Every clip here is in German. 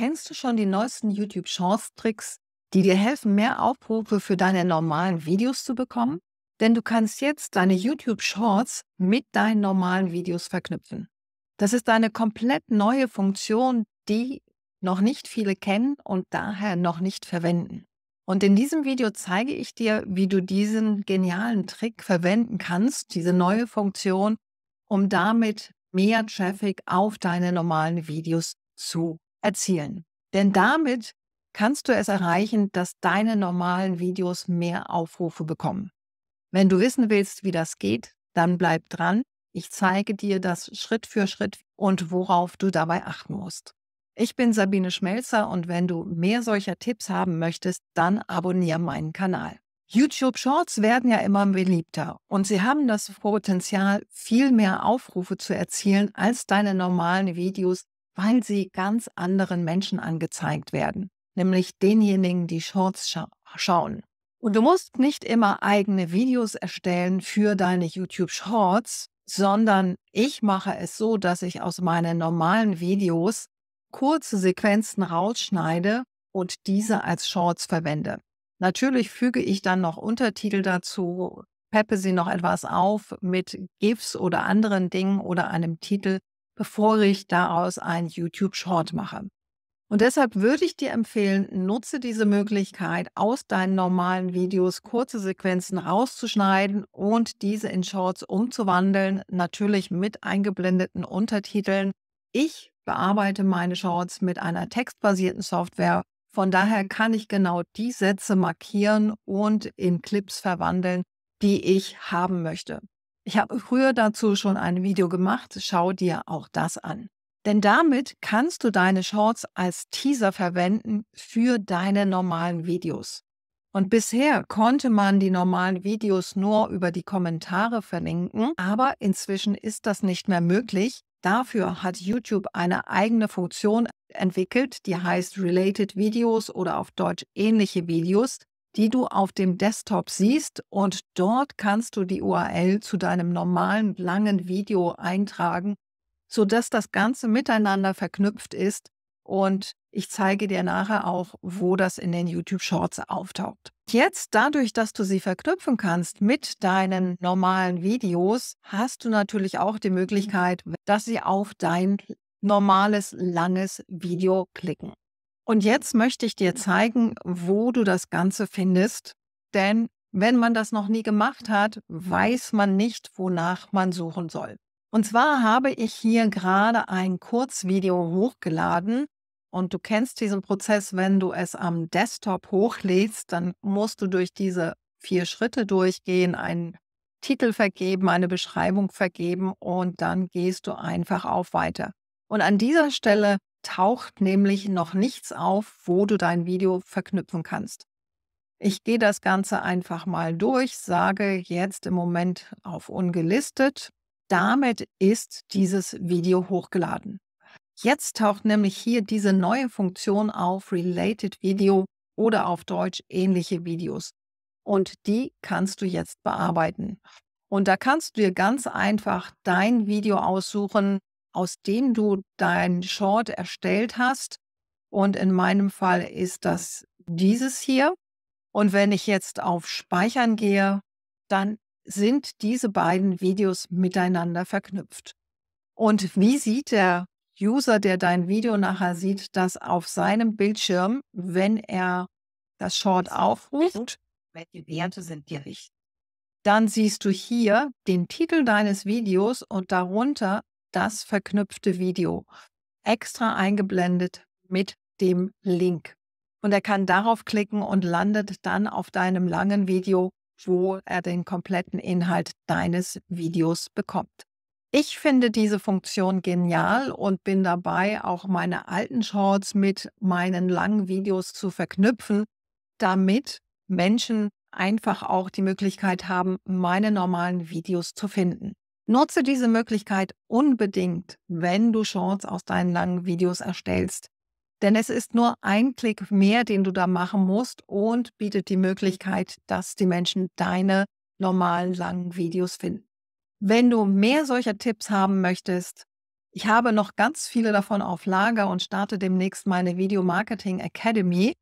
Kennst du schon die neuesten YouTube Shorts Tricks, die dir helfen, mehr Aufrufe für deine normalen Videos zu bekommen? Denn du kannst jetzt deine YouTube Shorts mit deinen normalen Videos verknüpfen. Das ist eine komplett neue Funktion, die noch nicht viele kennen und daher noch nicht verwenden. Und in diesem Video zeige ich dir, wie du diesen genialen Trick verwenden kannst, diese neue Funktion, um damit mehr Traffic auf deine normalen Videos zu erzielen. Denn damit kannst du es erreichen, dass deine normalen Videos mehr Aufrufe bekommen. Wenn du wissen willst, wie das geht, dann bleib dran. Ich zeige dir das Schritt für Schritt und worauf du dabei achten musst. Ich bin Sabine Schmelzer und wenn du mehr solcher Tipps haben möchtest, dann abonniere meinen Kanal. YouTube Shorts werden ja immer beliebter und sie haben das Potenzial, viel mehr Aufrufe zu erzielen als deine normalen Videos, weil sie ganz anderen Menschen angezeigt werden, nämlich denjenigen, die Shorts scha schauen. Und du musst nicht immer eigene Videos erstellen für deine YouTube Shorts, sondern ich mache es so, dass ich aus meinen normalen Videos kurze Sequenzen rausschneide und diese als Shorts verwende. Natürlich füge ich dann noch Untertitel dazu, peppe sie noch etwas auf mit GIFs oder anderen Dingen oder einem Titel, bevor ich daraus ein YouTube Short mache. Und deshalb würde ich dir empfehlen, nutze diese Möglichkeit, aus deinen normalen Videos kurze Sequenzen rauszuschneiden und diese in Shorts umzuwandeln, natürlich mit eingeblendeten Untertiteln. Ich bearbeite meine Shorts mit einer textbasierten Software. Von daher kann ich genau die Sätze markieren und in Clips verwandeln, die ich haben möchte. Ich habe früher dazu schon ein Video gemacht, schau dir auch das an. Denn damit kannst du deine Shorts als Teaser verwenden für deine normalen Videos. Und bisher konnte man die normalen Videos nur über die Kommentare verlinken, aber inzwischen ist das nicht mehr möglich. Dafür hat YouTube eine eigene Funktion entwickelt, die heißt Related Videos oder auf Deutsch ähnliche Videos die du auf dem Desktop siehst und dort kannst du die URL zu deinem normalen langen Video eintragen, sodass das Ganze miteinander verknüpft ist und ich zeige dir nachher auch, wo das in den YouTube Shorts auftaucht. Jetzt, dadurch, dass du sie verknüpfen kannst mit deinen normalen Videos, hast du natürlich auch die Möglichkeit, dass sie auf dein normales langes Video klicken. Und jetzt möchte ich dir zeigen, wo du das Ganze findest, denn wenn man das noch nie gemacht hat, weiß man nicht, wonach man suchen soll. Und zwar habe ich hier gerade ein Kurzvideo hochgeladen und du kennst diesen Prozess, wenn du es am Desktop hochlädst, dann musst du durch diese vier Schritte durchgehen, einen Titel vergeben, eine Beschreibung vergeben und dann gehst du einfach auf weiter. Und an dieser Stelle taucht nämlich noch nichts auf, wo du dein Video verknüpfen kannst. Ich gehe das Ganze einfach mal durch, sage jetzt im Moment auf ungelistet. Damit ist dieses Video hochgeladen. Jetzt taucht nämlich hier diese neue Funktion auf, Related Video oder auf Deutsch ähnliche Videos. Und die kannst du jetzt bearbeiten. Und da kannst du dir ganz einfach dein Video aussuchen, aus dem du deinen Short erstellt hast. Und in meinem Fall ist das dieses hier. Und wenn ich jetzt auf Speichern gehe, dann sind diese beiden Videos miteinander verknüpft. Und wie sieht der User, der dein Video nachher sieht, das auf seinem Bildschirm, wenn er das Short aufruft? Welche Werte sind dir wichtig? Dann siehst du hier den Titel deines Videos und darunter das verknüpfte Video extra eingeblendet mit dem Link. Und er kann darauf klicken und landet dann auf deinem langen Video, wo er den kompletten Inhalt deines Videos bekommt. Ich finde diese Funktion genial und bin dabei, auch meine alten Shorts mit meinen langen Videos zu verknüpfen, damit Menschen einfach auch die Möglichkeit haben, meine normalen Videos zu finden. Nutze diese Möglichkeit unbedingt, wenn du Shorts aus deinen langen Videos erstellst. Denn es ist nur ein Klick mehr, den du da machen musst und bietet die Möglichkeit, dass die Menschen deine normalen langen Videos finden. Wenn du mehr solcher Tipps haben möchtest, ich habe noch ganz viele davon auf Lager und starte demnächst meine Video Marketing Academy,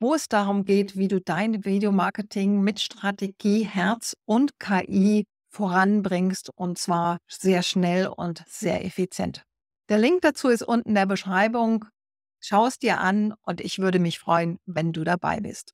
wo es darum geht, wie du dein Video Marketing mit Strategie, Herz und KI voranbringst und zwar sehr schnell und sehr effizient. Der Link dazu ist unten in der Beschreibung. Schau es dir an und ich würde mich freuen, wenn du dabei bist.